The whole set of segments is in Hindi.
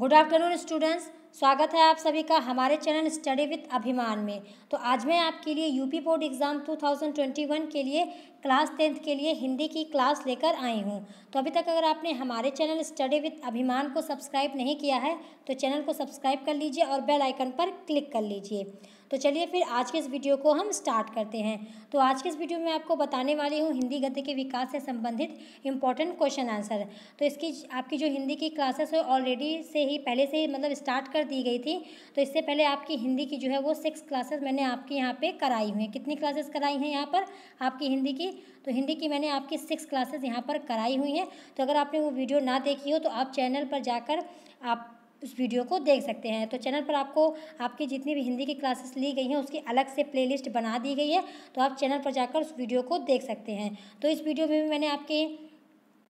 गुड आफ्टरनून स्टूडेंट्स स्वागत है आप सभी का हमारे चैनल स्टडी विद अभिमान में तो आज मैं आपके लिए यूपी बोर्ड एग्ज़ाम 2021 के लिए क्लास टेंथ के लिए हिंदी की क्लास लेकर आई हूँ तो अभी तक अगर आपने हमारे चैनल स्टडी विद अभिमान को सब्सक्राइब नहीं किया है तो चैनल को सब्सक्राइब कर लीजिए और बेल आइकन पर क्लिक कर लीजिए तो चलिए फिर आज के इस वीडियो को हम स्टार्ट करते हैं तो आज के इस वीडियो में आपको बताने वाली हूँ हिंदी गद्य के विकास से संबंधित इंपॉर्टेंट क्वेश्चन आंसर तो इसकी आपकी जो हिंदी की क्लासेस है ऑलरेडी से ही पहले से ही मतलब स्टार्ट कर दी गई थी तो इससे पहले आपकी हिंदी की जो है वो सिक्स क्लासेस मैंने आपकी यहाँ पर कराई हुई हैं कितनी क्लासेस कराई हैं यहाँ पर आपकी हिंदी की तो हिंदी की मैंने आपकी सिक्स क्लासेस यहाँ पर कराई हुई हैं तो अगर आपने वो वीडियो ना देखी हो तो आप चैनल पर जाकर आप उस वीडियो को देख सकते हैं तो चैनल पर आपको आपकी जितनी भी हिंदी की क्लासेस ली गई हैं उसकी अलग से प्लेलिस्ट बना दी गई है तो आप चैनल पर जाकर उस वीडियो को देख सकते हैं तो इस वीडियो में भी मैंने आपके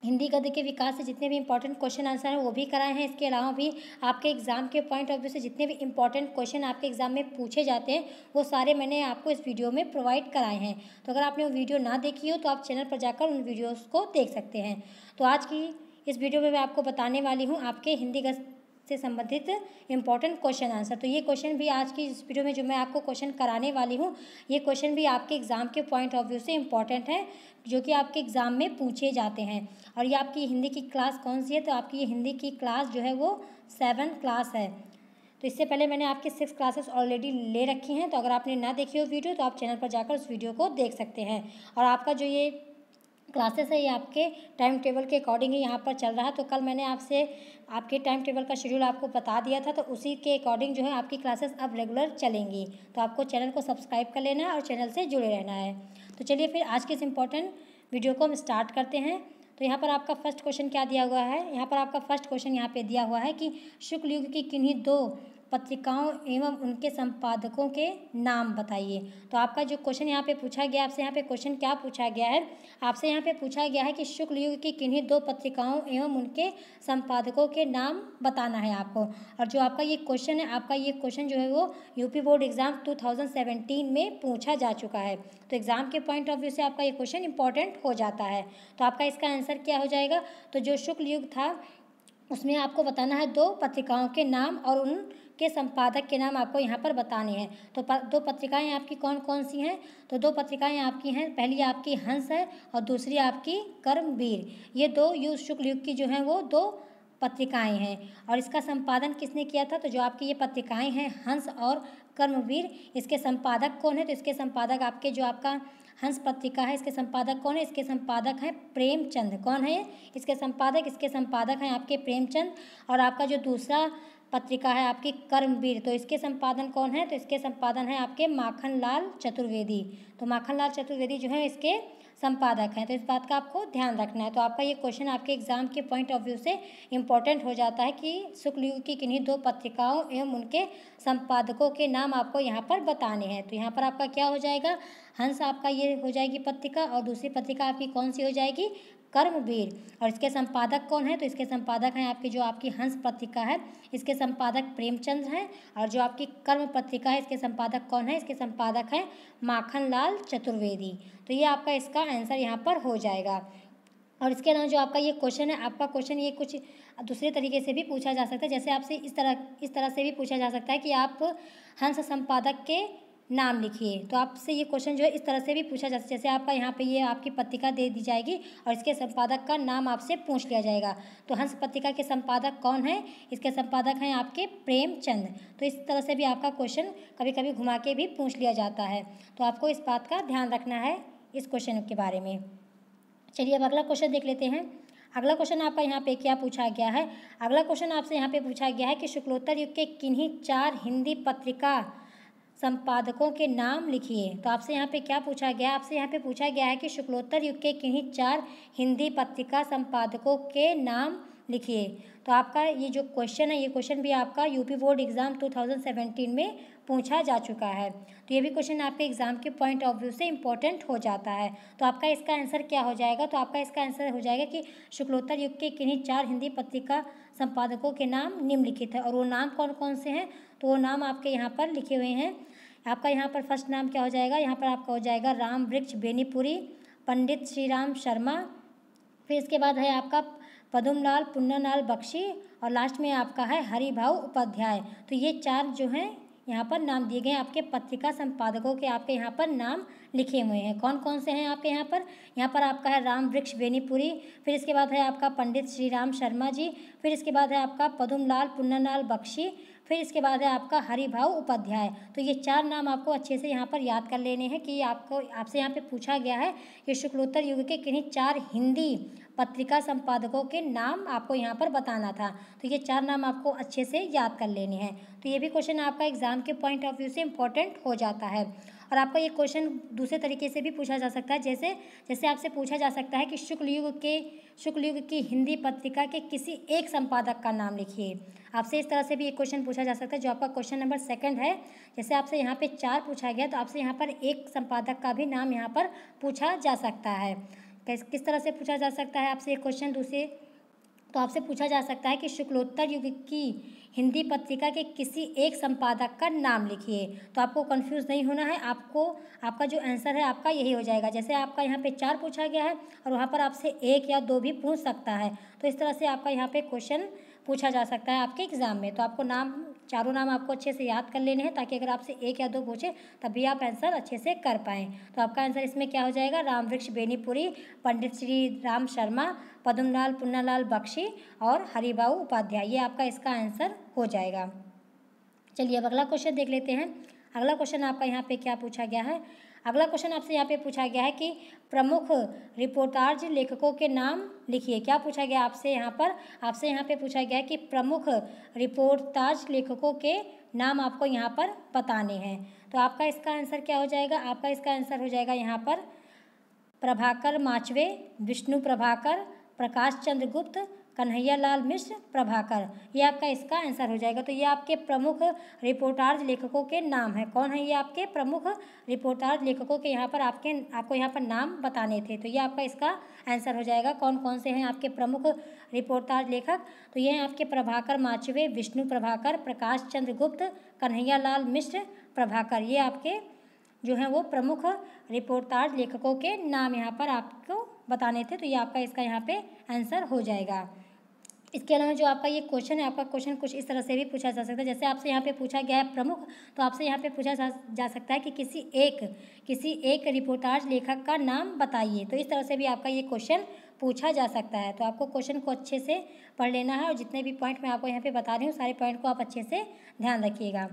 हिंदी गद्य के विकास से जितने भी इंपॉर्टेंट क्वेश्चन आंसर हैं वो भी कराए हैं इसके अलावा भी आपके एग्जाम के पॉइंट ऑफ व्यू से जितने भी इंपॉर्टेंट क्वेश्चन आपके एग्जाम में पूछे जाते हैं वो सारे मैंने आपको इस वीडियो में प्रोवाइड कराए हैं तो अगर आपने वो वीडियो ना देखी हो तो आप चैनल पर जाकर उन वीडियोज़ को देख सकते हैं तो आज की इस वीडियो में मैं आपको बताने वाली हूँ आपके हिंदी गद्य से संबंधित इंपॉर्टेंट क्वेश्चन आंसर तो ये क्वेश्चन भी आज की इस वीडियो में जो मैं आपको क्वेश्चन कराने वाली हूँ ये क्वेश्चन भी आपके एग्ज़ाम के पॉइंट ऑफ व्यू से इंपॉर्टेंट है जो कि आपके एग्ज़ाम में पूछे जाते हैं और ये आपकी हिंदी की क्लास कौन सी है तो आपकी ये हिंदी की क्लास जो है वो सेवन क्लास है तो इससे पहले मैंने आपकी सिक्स क्लासेस ऑलरेडी ले रखी हैं तो अगर आपने ना देखी हो वीडियो तो आप चैनल पर जाकर उस वीडियो को देख सकते हैं और आपका जो ये क्लासेस है ये आपके टाइम टेबल के अकॉर्डिंग ही यहाँ पर चल रहा है तो कल मैंने आपसे आपके टाइम टेबल का शेड्यूल आपको बता दिया था तो उसी के अकॉर्डिंग जो है आपकी क्लासेस अब रेगुलर चलेंगी तो आपको चैनल को सब्सक्राइब कर लेना है और चैनल से जुड़े रहना है तो चलिए फिर आज के इस इम्पॉर्टेंट वीडियो को हम स्टार्ट करते हैं तो यहाँ पर आपका फर्स्ट क्वेश्चन क्या दिया हुआ है यहाँ पर आपका फर्स्ट क्वेश्चन यहाँ पर दिया हुआ है कि शुक्ल युग की किन्हीं दो पत्रिकाओं एवं उनके संपादकों के नाम बताइए तो आपका जो क्वेश्चन यहाँ पे पूछा गया आपसे यहाँ पे क्वेश्चन क्या पूछा गया है आपसे यहाँ पे पूछा गया है कि शुक्ल युग की किन्हीं दो पत्रिकाओं एवं उनके संपादकों के नाम बताना है आपको और जो आपका ये क्वेश्चन है आपका ये क्वेश्चन जो है वो यूपी बोर्ड एग्ज़ाम टू में पूछा जा चुका है तो एग्ज़ाम के पॉइंट ऑफ व्यू से आपका ये क्वेश्चन इंपॉर्टेंट हो जाता है तो आपका इसका आंसर क्या हो जाएगा तो जो शुक्ल युग था उसमें आपको बताना है दो पत्रिकाओं के नाम और उन के संपादक के नाम आपको यहाँ पर बताने हैं तो प, दो पत्रिकाएं आपकी कौन कौन सी हैं तो दो पत्रिकाएं आपकी हैं पहली आपकी हंस है और दूसरी आपकी कर्मवीर ये दो युग शुक्ल युग की जो हैं वो दो पत्रिकाएं हैं और इसका संपादन किसने किया था तो जो आपकी ये पत्रिकाएं हैं हंस और कर्मवीर इसके संपादक कौन है तो इसके संपादक आपके जो आपका हंस पत्रिका है इसके संपादक कौन है इसके संपादक हैं प्रेमचंद कौन है इसके संपादक इसके संपादक हैं आपके प्रेमचंद और आपका जो दूसरा पत्रिका है आपकी कर्मवीर तो इसके संपादन कौन है तो इसके संपादन है आपके माखन लाल चतुर्वेदी तो माखन लाल चतुर्वेदी जो है इसके संपादक हैं तो इस बात का आपको ध्यान रखना है तो आपका ये क्वेश्चन आपके एग्जाम के पॉइंट ऑफ व्यू से इम्पॉर्टेंट हो जाता है कि शुक्ल युग की किन्हीं दो पत्रिकाओं एवं उनके संपादकों के नाम आपको यहाँ पर बताने हैं तो यहाँ पर आपका क्या हो जाएगा हंस आपका ये हो जाएगी पत्रिका और दूसरी पत्रिका आपकी कौन सी हो जाएगी कर्मवीर और इसके संपादक कौन है तो इसके संपादक हैं आपकी जो आपकी हंस पत्रिका है इसके संपादक प्रेमचंद हैं और जो आपकी कर्म पत्रिका है इसके संपादक कौन है इसके संपादक हैं माखन लाल चतुर्वेदी तो ये आपका इसका आंसर यहाँ पर हो जाएगा और इसके अलावा जो आपका ये क्वेश्चन है आपका क्वेश्चन ये कुछ दूसरे तरीके से भी पूछा जा सकता है जैसे आपसे इस तरह इस तरह से भी पूछा जा सकता है कि आप हंस संपादक के नाम लिखिए तो आपसे ये क्वेश्चन जो है इस तरह से भी पूछा जा सकता जैसे आपका यहाँ पे ये आपकी पत्रिका दे दी जाएगी और इसके संपादक का नाम आपसे पूछ लिया जाएगा तो हंस पत्रिका के संपादक कौन है इसके संपादक हैं आपके प्रेमचंद तो इस तरह से भी आपका क्वेश्चन कभी कभी घुमा के भी पूछ लिया जाता है तो आपको इस बात का ध्यान रखना है इस क्वेश्चन के बारे में चलिए अब अगला क्वेश्चन देख लेते हैं अगला क्वेश्चन आपका यहाँ पे क्या पूछा गया है अगला क्वेश्चन आपसे यहाँ पे पूछा गया है कि शुक्लोत्तर युग के किन्हीं चार हिंदी पत्रिका संपादकों के नाम लिखिए तो आपसे यहाँ पे क्या पूछा गया आपसे यहाँ पे पूछा गया है कि शुक्लोत्तर युग के किन्हीं चार हिंदी पत्रिका संपादकों के नाम लिखिए तो आपका ये जो क्वेश्चन है ये क्वेश्चन भी आपका यूपी बोर्ड एग्ज़ाम 2017 में पूछा जा चुका है तो ये भी क्वेश्चन आपके एग्ज़ाम के पॉइंट ऑफ व्यू से इंपॉर्टेंट हो जाता है तो आपका इसका आंसर क्या हो जाएगा तो आपका इसका आंसर हो जाएगा कि शुक्लोत्तर युग के किन्हीं चार हिंदी पत्रिका संपादकों के नाम निम्नलिखित है और वो नाम कौन कौन से हैं तो वो नाम आपके यहाँ पर लिखे हुए हैं आपका यहाँ पर फर्स्ट नाम क्या हो जाएगा यहाँ पर आपका हो जाएगा राम वृक्ष बेनीपुरी पंडित श्री राम शर्मा फिर इसके बाद है आपका पदुमलाल पुन्नालाल बख्शी और लास्ट में आपका है हरिभाव उपाध्याय तो ये चार जो हैं यहाँ पर नाम दिए गए आपके पत्रिका संपादकों के आपके यहाँ पर नाम लिखे हुए हैं कौन कौन से हैं आपके यहाँ पर यहाँ पर आपका है राम वृक्ष बेनीपुरी फिर इसके बाद है आपका पंडित श्री राम शर्मा जी फिर इसके बाद है आपका पदुमलाल पुन्नालाल बख्शी फिर इसके बाद है आपका हरिभाव उपाध्याय तो ये चार नाम आपको अच्छे से यहाँ पर याद कर लेने हैं कि आपको आपसे यहाँ पे पूछा गया है कि शुक्लोत्तर युग के किन्हीं चार हिंदी पत्रिका संपादकों के नाम आपको यहाँ पर बताना था तो ये चार नाम आपको अच्छे से याद कर लेने हैं तो ये भी क्वेश्चन आपका एग्जाम के पॉइंट ऑफ व्यू से इम्पोर्टेंट हो जाता है और आपका ये क्वेश्चन दूसरे तरीके से भी पूछा जा सकता है जैसे जैसे आपसे पूछा जा सकता है कि शुक्ल युग के शुक्ल युग की हिंदी पत्रिका के किसी एक संपादक का नाम लिखिए आपसे इस तरह से भी एक क्वेश्चन पूछा जा सकता है जो आपका क्वेश्चन नंबर सेकंड है जैसे आपसे यहाँ पे चार पूछा गया तो आपसे यहाँ पर एक संपादक का भी नाम यहाँ पर पूछा जा सकता है किस तरह से पूछा जा सकता है आपसे एक क्वेश्चन दूसरे तो आपसे पूछा जा सकता है कि शुक्लोत्तर युग की हिंदी पत्रिका के किसी एक संपादक का नाम लिखिए तो आपको कंफ्यूज नहीं होना है आपको आपका जो आंसर है आपका यही हो जाएगा जैसे आपका यहाँ पे चार पूछा गया है और वहाँ पर आपसे एक या दो भी पूछ सकता है तो इस तरह से आपका यहाँ पे क्वेश्चन पूछा जा सकता है आपके एग्ज़ाम में तो आपको नाम चारों नाम आपको अच्छे से याद कर लेने हैं ताकि अगर आपसे एक या दो पूछे तभी आप आंसर अच्छे से कर पाएँ तो आपका आंसर इसमें क्या हो जाएगा राम वृक्ष बेनीपुरी पंडित श्री राम शर्मा पदमलाल पुन्नालाल बख्शी और हरिभाऊ उपाध्याय ये आपका इसका आंसर हो जाएगा चलिए अब अगला क्वेश्चन देख लेते हैं अगला क्वेश्चन आपका यहाँ पे क्या पूछा गया है अगला क्वेश्चन आपसे यहाँ पे पूछा गया है कि प्रमुख रिपोर्टार्ज लेखकों के नाम लिखिए क्या पूछा गया आपसे यहाँ पर आपसे यहाँ पे पूछा गया है कि प्रमुख रिपोर्टार्ज लेखकों के नाम आपको यहाँ पर बताने हैं तो आपका इसका आंसर क्या हो जाएगा आपका इसका आंसर हो जाएगा यहाँ पर प्रभाकर माचवे विष्णु प्रभाकर प्रकाश चंद्र गुप्त कन्हैया लाल मिश्र प्रभाकर ये आपका इसका आंसर हो जाएगा तो ये आपके प्रमुख रिपोर्टार्ज लेखकों के नाम है कौन है ये आपके प्रमुख रिपोर्टार्ज लेखकों के यहाँ पर आपके आपको यहाँ पर नाम बताने थे तो ये आपका इसका आंसर हो जाएगा कौन कौन से हैं आपके प्रमुख रिपोर्टार्ज लेखक तो ये हैं आपके प्रभाकर माचवे विष्णु प्रभाकर प्रकाश चंद्र गुप्त कन्हैया लाल मिश्र प्रभाकर ये आपके जो हैं वो प्रमुख रिपोर्टार्ज लेखकों के नाम यहाँ पर आपको बताने थे तो ये आपका इसका यहाँ पे आंसर हो जाएगा इसके अलावा जो आपका ये क्वेश्चन है आपका क्वेश्चन कुछ इस तरह से भी पूछा जा सकता है जैसे आपसे यहाँ पे पूछा गया है प्रमुख तो आपसे यहाँ पे पूछा जा सकता है कि किसी एक किसी एक रिपोर्टाज लेखक का नाम बताइए तो इस तरह से भी आपका ये क्वेश्चन पूछा जा सकता है तो आपको क्वेश्चन को अच्छे से पढ़ लेना है और जितने भी पॉइंट मैं आपको यहाँ पर बता रही हूँ सारे पॉइंट को आप अच्छे से ध्यान रखिएगा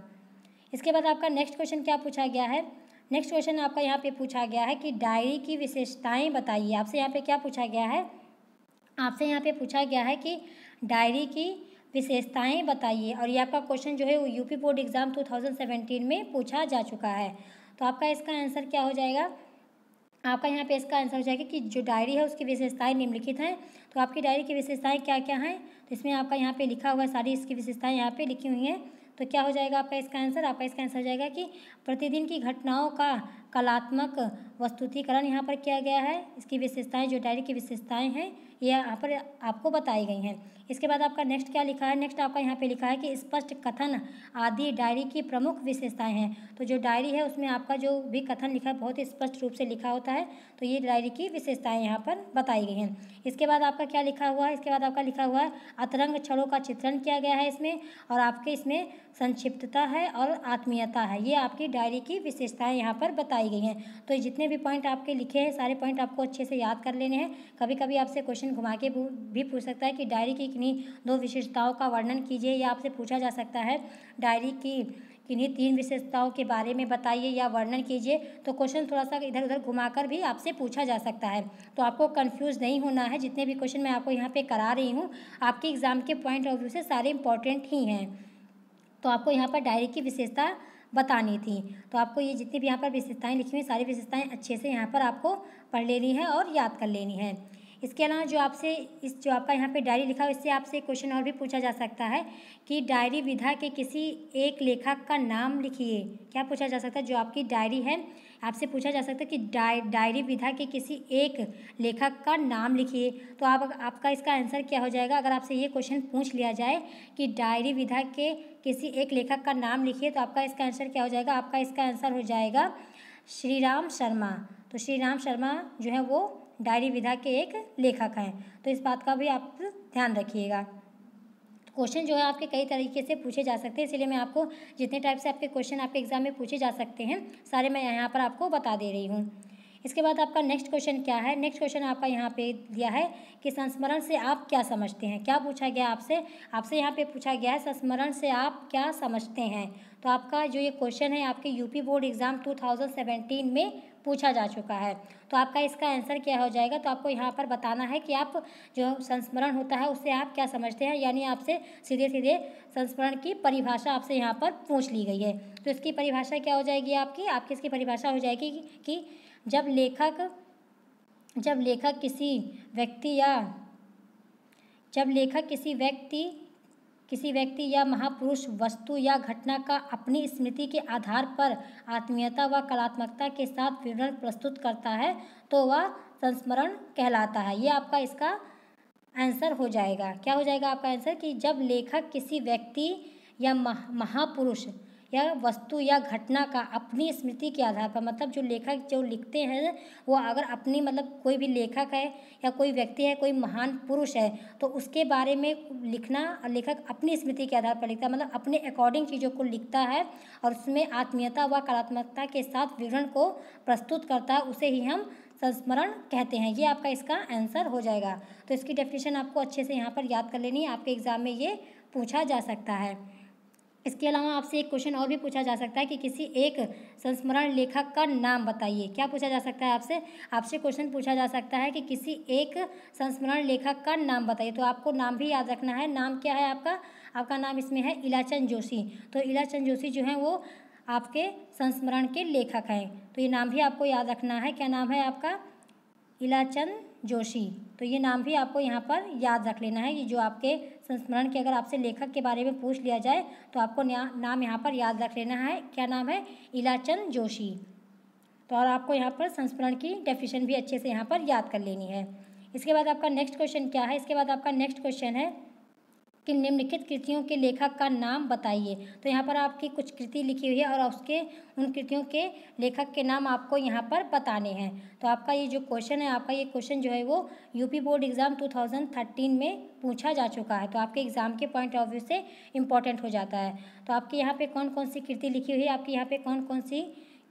इसके बाद आपका नेक्स्ट क्वेश्चन क्या पूछा गया है नेक्स्ट क्वेश्चन आपका यहाँ पर पूछा गया है कि डायरी की विशेषताएँ बताइए आपसे यहाँ पर क्या पूछा गया है आपसे यहाँ पे पूछा गया है कि डायरी की विशेषताएं बताइए और ये आपका क्वेश्चन जो है वो यूपी बोर्ड एग्ज़ाम 2017 में पूछा जा चुका है तो आपका इसका आंसर क्या हो जाएगा आपका यहाँ पे इसका आंसर हो जाएगा कि जो डायरी है उसकी विशेषताएं निम्नलिखित हैं तो आपकी डायरी की विशेषताएं क्या क्या हैं तो इसमें आपका यहाँ पे लिखा हुआ है सारी इसकी विशेषताएं यहाँ पे लिखी हुई हैं तो क्या हो जाएगा आपका इसका आंसर आपका इसका आंसर हो जाएगा कि प्रतिदिन की घटनाओं का कलात्मक वस्तुतिकरण यहाँ पर किया गया है इसकी विशेषताएं जो डायरी की विशेषताएं हैं ये यहाँ पर आपको बताई गई हैं इसके बाद आपका नेक्स्ट क्या लिखा है नेक्स्ट आपका यहाँ पे लिखा है कि स्पष्ट कथन आदि डायरी की प्रमुख विशेषताएं हैं तो जो डायरी है उसमें आपका जो भी कथन लिखा है बहुत ही स्पष्ट रूप से लिखा होता है तो ये डायरी की विशेषताएँ यहाँ पर बताई गई हैं इसके बाद आपका क्या लिखा हुआ है इसके बाद आपका लिखा हुआ है अतरंग छड़ों का चित्रण किया गया है इसमें और आपके इसमें संक्षिप्तता है और आत्मीयता है ये आपकी डायरी की विशेषताएँ यहाँ पर बताई बताई गई हैं तो जितने भी पॉइंट आपके लिखे हैं सारे पॉइंट आपको अच्छे से याद कर लेने हैं कभी कभी आपसे क्वेश्चन घुमा के भी पूछ सकता है कि डायरी की किन्हीं दो विशेषताओं का वर्णन कीजिए या आपसे पूछा जा सकता है डायरी की किन्हीं तीन विशेषताओं के बारे में बताइए या वर्णन कीजिए तो क्वेश्चन थोड़ा सा इधर उधर घुमाकर भी आपसे पूछा जा सकता है तो आपको कंफ्यूज नहीं होना है जितने भी क्वेश्चन मैं आपको यहाँ पे करा रही हूँ आपके एग्ज़ाम के पॉइंट ऑफ व्यू से सारे इंपॉर्टेंट ही हैं तो आपको यहाँ पर डायरी की विशेषता बतानी थी तो आपको ये जितनी भी यहाँ पर विशेषताएँ लिखी हुई सारी विशेषताएँ अच्छे से यहाँ पर आपको पढ़ लेनी है और याद कर लेनी है इसके अलावा जो आपसे इस जो आपका यहाँ पे डायरी लिखा हो इससे आपसे क्वेश्चन और भी पूछा जा सकता है कि डायरी विधा के किसी एक लेखक का नाम लिखिए क्या पूछा जा सकता है जो आपकी डायरी है आपसे पूछा जा सकता है कि डाय डायरी विधा के किसी एक लेखक का नाम लिखिए तो आप आपका इसका आंसर क्या हो जाएगा अगर आपसे ये क्वेश्चन पूछ लिया जाए कि डायरी विधा के किसी एक लेखक का नाम लिखिए तो आपका इसका आंसर क्या हो जाएगा आपका इसका आंसर हो जाएगा श्री राम शर्मा तो श्री राम शर्मा जो है वो डायरी विधा के एक लेखक हैं तो इस बात का भी आप ध्यान रखिएगा क्वेश्चन जो है आपके कई तरीके से पूछे जा सकते हैं इसलिए मैं आपको जितने टाइप से आपके क्वेश्चन आपके एग्जाम में पूछे जा सकते हैं सारे मैं यहाँ पर आपको बता दे रही हूँ इसके बाद आपका नेक्स्ट क्वेश्चन क्या है नेक्स्ट क्वेश्चन आपका यहाँ पे दिया है कि संस्मरण से आप क्या समझते हैं क्या पूछा गया आपसे आपसे यहाँ पे पूछा गया है संस्मरण से आप क्या समझते हैं तो आपका जो ये क्वेश्चन है आपके यूपी बोर्ड एग्ज़ाम टू में पूछा जा चुका है तो आपका इसका आंसर क्या हो जाएगा तो आपको यहाँ पर बताना है कि आप जो संस्मरण होता है उससे आप क्या समझते हैं यानी आपसे सीधे सीधे संस्मरण की परिभाषा आपसे यहाँ पर पूछ ली गई है तो इसकी परिभाषा क्या हो जाएगी आपकी आपकी इसकी परिभाषा हो जाएगी कि, कि जब लेखक जब लेखक किसी व्यक्ति या जब लेखक किसी व्यक्ति किसी व्यक्ति या महापुरुष वस्तु या घटना का अपनी स्मृति के आधार पर आत्मीयता व कलात्मकता के साथ विवरण प्रस्तुत करता है तो वह संस्मरण कहलाता है ये आपका इसका आंसर हो जाएगा क्या हो जाएगा आपका आंसर कि जब लेखक किसी व्यक्ति या महापुरुष या वस्तु या घटना का अपनी स्मृति के आधार पर मतलब जो लेखक जो लिखते हैं वो अगर अपनी मतलब कोई भी लेखक है या कोई व्यक्ति है कोई महान पुरुष है तो उसके बारे में लिखना लेखक अपनी स्मृति के आधार पर लिखता है मतलब अपने अकॉर्डिंग चीज़ों को लिखता है और उसमें आत्मीयता व कलात्मकता के साथ विवरण को प्रस्तुत करता है उसे ही हम संस्मरण कहते हैं ये आपका इसका आंसर हो जाएगा तो इसकी डेफिनेशन आपको अच्छे से यहाँ पर याद कर लेनी है आपके एग्ज़ाम में ये पूछा जा सकता है इसके अलावा आपसे एक क्वेश्चन और भी पूछा जा सकता है कि किसी एक संस्मरण लेखक का नाम बताइए क्या पूछा जा सकता है आपसे आपसे क्वेश्चन पूछा जा सकता है कि किसी एक संस्मरण लेखक का नाम बताइए तो आपको नाम भी याद रखना है नाम क्या है आपका आपका नाम इसमें है इलाचंद जोशी तो इलाचंद जोशी जो है वो आपके संस्मरण के लेखक हैं तो ये नाम भी आपको याद रखना है क्या नाम है आपका इलाचंद जोशी तो ये नाम भी आपको यहाँ पर याद रख लेना है ये जो आपके संस्मरण के अगर आपसे लेखक के बारे में पूछ लिया जाए तो आपको नाम यहाँ पर याद रख लेना है क्या नाम है इलाचंद जोशी तो और आपको यहाँ पर संस्मरण की डेफिशन भी अच्छे से यहाँ पर याद कर लेनी है इसके बाद आपका नेक्स्ट क्वेश्चन क्या है इसके बाद आपका नेक्स्ट क्वेश्चन है कि निम्नलिखित कृतियों के लेखक का नाम बताइए तो यहाँ पर आपकी कुछ कृति लिखी हुई है और उसके उन कृतियों के लेखक के नाम आपको यहाँ पर बताने हैं तो आपका ये जो क्वेश्चन है आपका ये क्वेश्चन जो है वो यूपी बोर्ड एग्ज़ाम 2013 में पूछा जा चुका है तो आपके एग्ज़ाम के पॉइंट ऑफ व्यू से इम्पॉर्टेंट हो जाता है तो आपके यहाँ पर कौन कौन सी कृति लिखी हुई है आपके यहाँ पर कौन कौन सी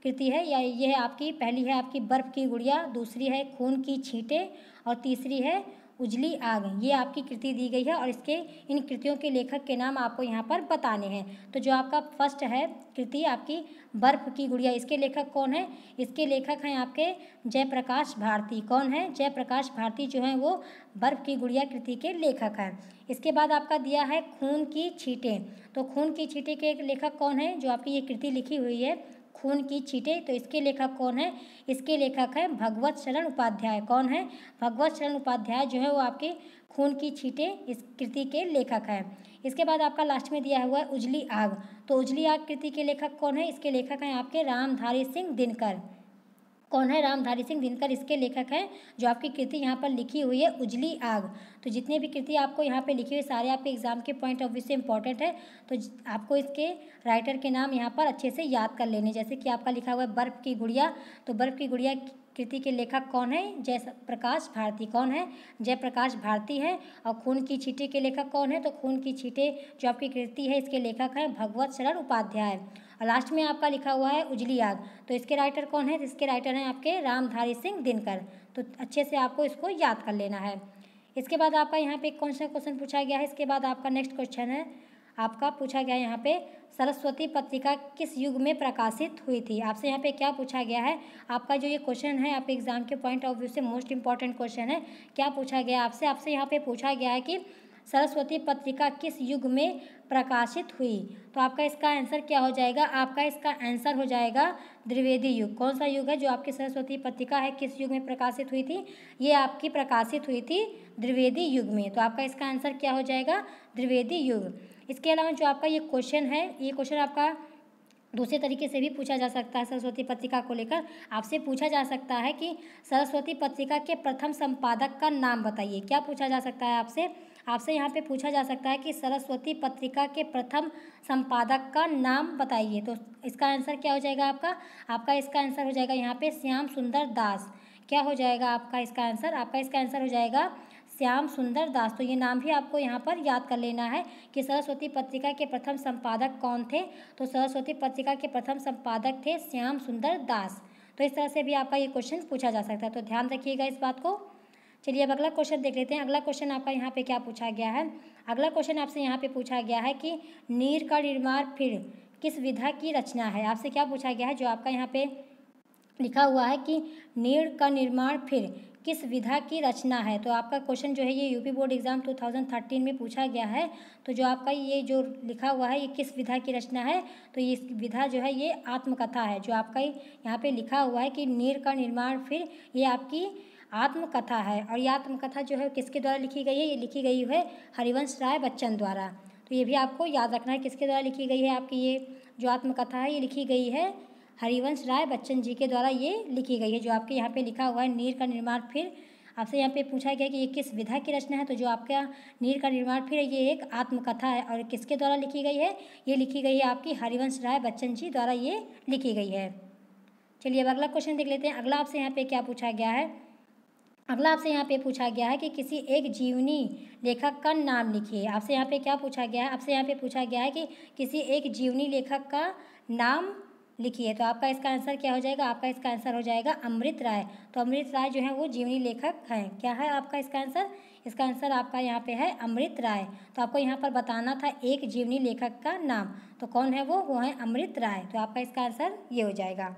कृति है या ये है आपकी पहली है आपकी बर्फ़ की गुड़िया दूसरी है खून की छींटे और तीसरी है उजली आग ये आपकी कृति दी गई है और इसके इन कृतियों के लेखक के नाम आपको यहाँ पर बताने हैं तो जो आपका फर्स्ट है कृति आपकी बर्फ़ की गुड़िया इसके लेखक कौन है इसके लेखक हैं आपके जयप्रकाश भारती कौन है जयप्रकाश भारती जो हैं वो बर्फ़ की गुड़िया कृति के लेखक हैं इसके बाद आपका दिया है खून की छीटें तो खून की छीटें के लेखक कौन है जो आपकी ये कृति लिखी हुई है खून की छीटें तो इसके लेखक कौन है इसके लेखक है भगवत शरण उपाध्याय कौन है भगवत शरण उपाध्याय जो है वो आपके खून की छीटें इस कृति के लेखक हैं इसके बाद आपका लास्ट में दिया हुआ है उजली आग तो उजली आग कृति के लेखक कौन है इसके लेखक हैं आपके रामधारी सिंह दिनकर कौन है रामधारी सिंह दिनकर इसके लेखक हैं जो आपकी कृति यहाँ पर लिखी हुई है उजली आग तो जितनी भी कृति आपको यहाँ पे लिखी हुई सारे आपके एग्जाम के पॉइंट ऑफ व्यू से इंपॉर्टेंट है तो आपको इसके राइटर के नाम यहाँ पर अच्छे से याद कर लेने जैसे कि आपका लिखा हुआ है बर्फ़ की गुड़िया तो बर्फ़ की गुड़िया कृति के लेखक कौन है जय प्रकाश भारती कौन है जय प्रकाश भारती है और खून की छीटे के लेखक कौन है तो खून की छीटे जो आपकी कृति है इसके लेखक हैं भगवत शरण उपाध्याय और लास्ट में आपका लिखा हुआ है उजली आग तो इसके राइटर कौन है इसके राइटर हैं आपके रामधारी सिंह दिनकर तो अच्छे से आपको इसको याद कर लेना है इसके बाद आपका यहाँ पे कौन सा क्वेश्चन पूछा गया है इसके बाद आपका नेक्स्ट क्वेश्चन है आपका पूछा गया यहाँ पे सरस्वती पत्रिका किस युग में प्रकाशित हुई थी आपसे यहाँ पे क्या पूछा गया है आपका जो ये क्वेश्चन है आपके एग्जाम के पॉइंट ऑफ व्यू से मोस्ट इंपॉर्टेंट क्वेश्चन है क्या पूछा गया आपसे आपसे यहाँ पे पूछा गया है कि सरस्वती पत्रिका किस युग में प्रकाशित हुई तो आपका इसका आंसर क्या हो जाएगा आपका इसका आंसर हो जाएगा द्विवेदी युग कौन सा युग है जो आपकी सरस्वती पत्रिका है किस युग में प्रकाशित हुई थी ये आपकी प्रकाशित हुई थी द्विवेदी युग में तो आपका इसका आंसर क्या हो जाएगा द्विवेदी युग इसके अलावा जो आपका ये क्वेश्चन है ये क्वेश्चन आपका दूसरे तरीके से भी पूछा जा सकता है सरस्वती पत्रिका को लेकर आपसे पूछा जा सकता है कि सरस्वती पत्रिका के प्रथम संपादक का नाम बताइए क्या पूछा जा सकता है आपसे आपसे यहाँ पे पूछा जा सकता है कि सरस्वती पत्रिका के प्रथम संपादक का नाम बताइए तो इसका आंसर क्या हो जाएगा आपका आपका इसका आंसर हो जाएगा यहाँ पे श्याम सुंदर दास क्या हो जाएगा आपका इसका आंसर आपका इसका आंसर हो जाएगा श्याम सुंदर दास तो ये नाम भी आपको यहाँ पर याद कर लेना है कि सरस्वती पत्रिका के प्रथम संपादक कौन थे तो सरस्वती पत्रिका के प्रथम संपादक थे श्याम सुंदर दास तो इस तरह से भी आपका ये क्वेश्चन पूछा जा सकता है तो ध्यान रखिएगा इस बात को चलिए अब अगला क्वेश्चन देख लेते हैं अगला क्वेश्चन आपका यहाँ पे क्या पूछा गया है अगला क्वेश्चन आपसे यहाँ पे पूछा गया है कि नीर का निर्माण फिर किस विधा की रचना है आपसे क्या पूछा गया है जो आपका यहाँ पे लिखा हुआ है कि नीर का निर्माण फिर किस विधा की रचना है तो आपका क्वेश्चन जो है ये यूपी बोर्ड एग्ज़ाम 2013 में पूछा गया है तो जो आपका ये जो लिखा हुआ है ये किस विधा की रचना है तो ये विधा जो है ये आत्मकथा है जो आपका यहाँ पे लिखा हुआ है कि नीर का निर्माण फिर ये आपकी आत्मकथा है और ये आत्मकथा जो है किसके द्वारा लिखी गई है ये लिखी गई है हरिवंश राय बच्चन द्वारा तो ये भी आपको याद रखना है किसके द्वारा लिखी गई है आपकी ये जो आत्मकथा है ये लिखी गई है हरिवंश राय बच्चन जी के द्वारा ये लिखी गई है जो आपके यहाँ पे लिखा हुआ है नीर का निर्माण फिर आपसे यहाँ पे पूछा गया कि ये किस विधा की रचना है तो जो आपका नीर का निर्माण फिर ये एक आत्मकथा है और किसके द्वारा लिखी गई है ये लिखी गई है आपकी हरिवंश राय बच्चन जी द्वारा ये लिखी गई है चलिए अब अगला क्वेश्चन देख लेते हैं अगला आपसे यहाँ पे क्या पूछा गया है अगला आपसे यहाँ पे पूछा गया है कि किसी एक जीवनी लेखक का नाम लिखिए आपसे यहाँ पे क्या पूछा गया है आपसे यहाँ पे पूछा गया है कि किसी एक जीवनी लेखक का नाम लिखिए तो आपका इसका आंसर क्या हो जाएगा आपका इसका आंसर हो जाएगा अमृत राय तो अमृत राय जो है वो जीवनी लेखक हैं क्या है आपका इसका आंसर इसका आंसर आपका यहाँ पे है अमृत राय तो आपको यहाँ पर बताना था एक जीवनी लेखक का नाम तो कौन है वो वो है अमृत राय तो आपका इसका आंसर ये हो जाएगा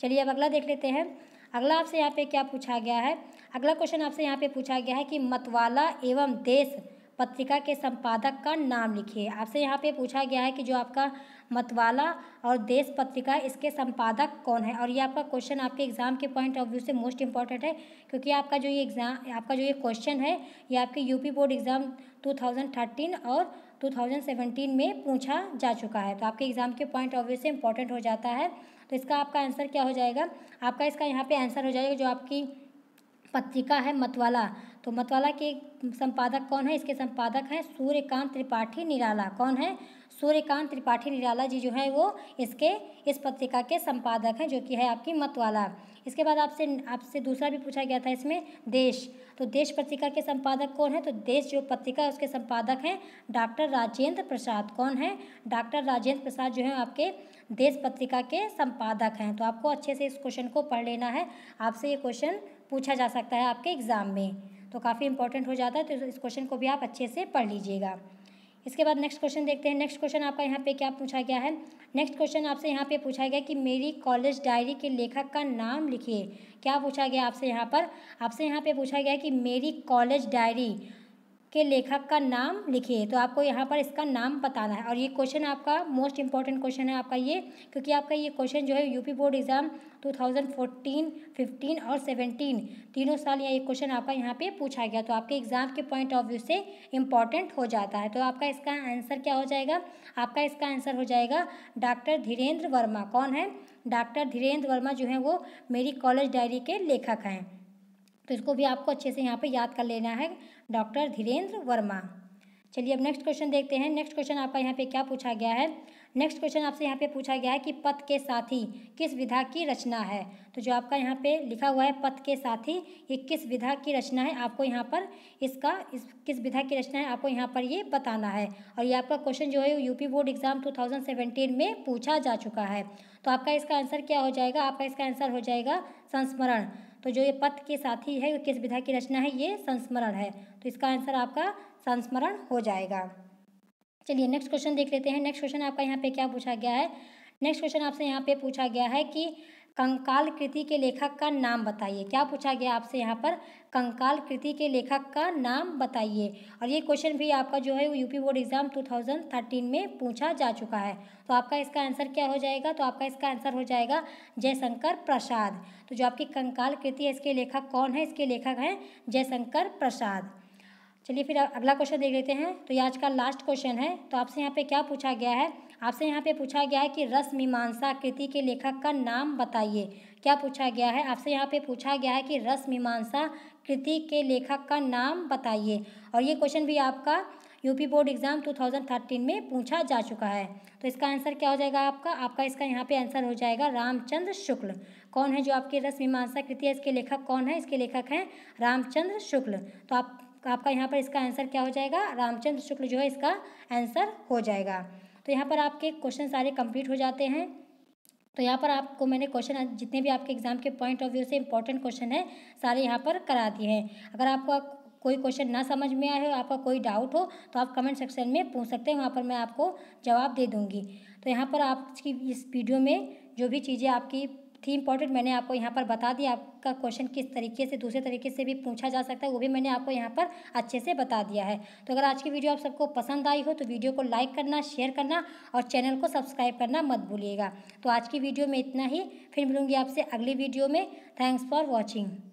चलिए अब अगला देख लेते हैं अगला आपसे यहाँ पे क्या पूछा गया है अगला क्वेश्चन आपसे यहाँ पे पूछा गया है कि मतवाला एवं देश पत्रिका के संपादक का नाम लिखिए आपसे यहाँ पे पूछा गया है कि जो आपका मतवाला और देश पत्रिका इसके संपादक कौन है और ये आपका क्वेश्चन आपके एग्ज़ाम के पॉइंट ऑफ व्यू से मोस्ट इंपॉर्टेंट है क्योंकि आपका जो ये एग्ज़ाम आपका जो ये क्वेश्चन है ये आपके यूपी बोर्ड एग्ज़ाम 2013 और 2017 में पूछा जा चुका है तो आपके एग्ज़ाम के पॉइंट ऑफ व्यू से इंपॉर्टेंट हो जाता है तो इसका आपका आंसर क्या हो जाएगा आपका इसका यहाँ पर आंसर हो जाएगा जो आपकी पत्रिका है मतवाला तो मतवाला के संपादक कौन है इसके संपादक हैं सूर्यकांत त्रिपाठी निराला कौन है सूर्यकांत त्रिपाठी निराला जी जो है वो इसके इस पत्रिका के संपादक हैं जो कि है आपकी मतवाला इसके बाद आपसे आपसे दूसरा भी पूछा गया था इसमें देश तो देश पत्रिका के संपादक कौन है तो देश जो पत्रिका है उसके संपादक हैं डॉक्टर राजेंद्र प्रसाद कौन है डॉक्टर राजेंद्र प्रसाद जो है आपके देश पत्रिका के संपादक हैं तो आपको अच्छे से इस क्वेश्चन को पढ़ लेना है आपसे ये क्वेश्चन पूछा जा सकता है आपके एग्ज़ाम में तो काफ़ी इंपॉर्टेंट हो जाता है तो इस क्वेश्चन को भी आप अच्छे से पढ़ लीजिएगा इसके बाद नेक्स्ट क्वेश्चन देखते हैं नेक्स्ट क्वेश्चन आपका यहाँ पे क्या पूछा गया है नेक्स्ट क्वेश्चन आपसे यहाँ पे पूछा गया कि मेरी कॉलेज डायरी के लेखक का नाम लिखिए क्या पूछा गया आपसे यहाँ पर आपसे यहाँ पे पूछा गया कि मेरी कॉलेज डायरी के लेखक का नाम लिखिए तो आपको यहाँ पर इसका नाम बताना है और ये क्वेश्चन आपका मोस्ट इंपॉर्टेंट क्वेश्चन है आपका ये क्योंकि आपका ये क्वेश्चन जो है यूपी बोर्ड एग्ज़ाम 2014, 15 और 17 तीनों साल यह क्वेश्चन आपका यहाँ पे पूछा गया तो आपके एग्ज़ाम के पॉइंट ऑफ व्यू से इम्पॉर्टेंट हो जाता है तो आपका इसका आंसर क्या हो जाएगा आपका इसका आंसर हो जाएगा डॉक्टर धीरेन्द्र वर्मा कौन है डॉक्टर धीरेन्द्र वर्मा जो है वो मेरी कॉलेज डायरी के लेखक हैं तो इसको भी आपको अच्छे से यहाँ पे याद कर लेना है डॉक्टर धीरेन्द्र वर्मा चलिए अब नेक्स्ट क्वेश्चन देखते हैं नेक्स्ट क्वेश्चन आपका यहाँ पे क्या पूछा गया है नेक्स्ट क्वेश्चन आपसे यहाँ पे पूछा गया है कि पथ के साथी किस विधा की रचना है तो जो आपका यहाँ पे लिखा हुआ है पथ के साथी ये किस विधा की रचना है आपको यहाँ पर इसका इस किस विधा की रचना है आपको यहाँ पर ये बताना है और ये आपका क्वेश्चन जो है यूपी बोर्ड एग्जाम टू में पूछा जा चुका है तो आपका इसका आंसर क्या हो जाएगा आपका इसका आंसर हो जाएगा संस्मरण तो जो ये पथ के साथी है किस विधा की रचना है ये संस्मरण है तो इसका आंसर आपका संस्मरण हो जाएगा चलिए नेक्स्ट क्वेश्चन देख लेते हैं नेक्स्ट क्वेश्चन आपका यहाँ पे क्या पूछा गया है नेक्स्ट क्वेश्चन आपसे यहाँ पे पूछा गया है कि कंकाल कृति के लेखक का नाम बताइए क्या पूछा गया आपसे यहाँ पर कंकाल कृति के लेखक का नाम बताइए और ये क्वेश्चन भी आपका जो है वो यूपी बोर्ड एग्जाम 2013 में पूछा जा चुका है तो आपका इसका आंसर क्या हो जाएगा तो आपका इसका आंसर हो जाएगा जयशंकर प्रसाद तो जो आपकी कंकाल कृति है इसके लेखक कौन है इसके लेखक हैं जयशंकर प्रसाद चलिए फिर अगला क्वेश्चन देख लेते हैं तो ये आज का लास्ट क्वेश्चन है तो आपसे यहाँ पे क्या पूछा गया है आपसे यहाँ पे पूछा गया है कि रस मीमांसा कृति के लेखक का नाम बताइए क्या पूछा गया है आपसे यहाँ पे पूछा गया है कि रस मीमांसा कृति के लेखक का नाम बताइए और ये क्वेश्चन भी आपका यूपी बोर्ड एग्ज़ाम 2013 में पूछा जा चुका है तो इसका आंसर क्या हो जाएगा आपका आपका इसका यहाँ पे आंसर हो जाएगा रामचंद्र शुक्ल कौन है जो आपकी रस मीमांसा कृति है इसके लेखक कौन है इसके लेखक हैं रामचंद्र शुक्ल तो आप आपका यहाँ पर इसका आंसर क्या हो जाएगा रामचंद्र शुक्ल जो है इसका आंसर हो जाएगा तो यहाँ पर आपके क्वेश्चन सारे कंप्लीट हो जाते हैं तो यहाँ पर आपको मैंने क्वेश्चन जितने भी आपके एग्जाम के पॉइंट ऑफ व्यू से इंपॉर्टेंट क्वेश्चन है सारे यहाँ पर करा दिए हैं अगर आपको कोई क्वेश्चन ना समझ में आए हो आपका कोई डाउट हो तो आप कमेंट सेक्शन में पूछ सकते हैं वहाँ पर मैं आपको जवाब दे दूँगी तो यहाँ पर आपकी इस वीडियो में जो भी चीज़ें आपकी थी इम्पोर्टेंट मैंने आपको यहाँ पर बता दिया आपका क्वेश्चन किस तरीके से दूसरे तरीके से भी पूछा जा सकता है वो भी मैंने आपको यहाँ पर अच्छे से बता दिया है तो अगर आज की वीडियो आप सबको पसंद आई हो तो वीडियो को लाइक करना शेयर करना और चैनल को सब्सक्राइब करना मत भूलिएगा तो आज की वीडियो में इतना ही फिर मिलूँगी आपसे अगली वीडियो में थैंक्स फॉर वॉचिंग